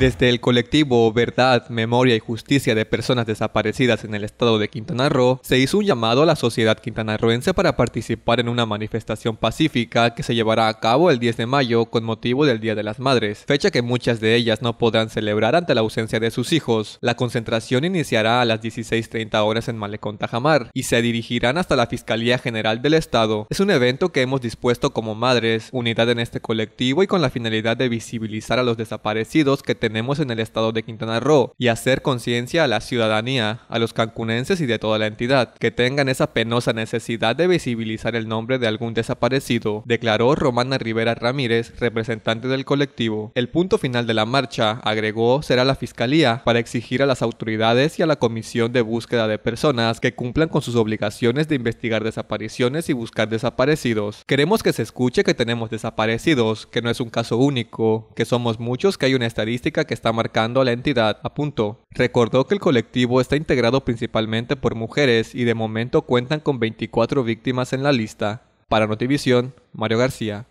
Desde el colectivo Verdad, Memoria y Justicia de Personas Desaparecidas en el estado de Quintana Roo, se hizo un llamado a la sociedad quintanarroense para participar en una manifestación pacífica que se llevará a cabo el 10 de mayo con motivo del Día de las Madres, fecha que muchas de ellas no podrán celebrar ante la ausencia de sus hijos. La concentración iniciará a las 16.30 horas en Malecón Tajamar y se dirigirán hasta la Fiscalía General del Estado. Es un evento que hemos dispuesto como madres, unidad en este colectivo y con la finalidad de visibilizar a los desaparecidos que tenemos en el estado de Quintana Roo y hacer conciencia a la ciudadanía, a los cancunenses y de toda la entidad, que tengan esa penosa necesidad de visibilizar el nombre de algún desaparecido, declaró Romana Rivera Ramírez, representante del colectivo. El punto final de la marcha, agregó, será la Fiscalía para exigir a las autoridades y a la Comisión de Búsqueda de Personas que cumplan con sus obligaciones de investigar desapariciones y buscar desaparecidos. Queremos que se escuche que tenemos desaparecidos, que no es un caso único, que somos muchos, que hay una estadística que está marcando a la entidad, apuntó. Recordó que el colectivo está integrado principalmente por mujeres y de momento cuentan con 24 víctimas en la lista. Para Notivisión, Mario García.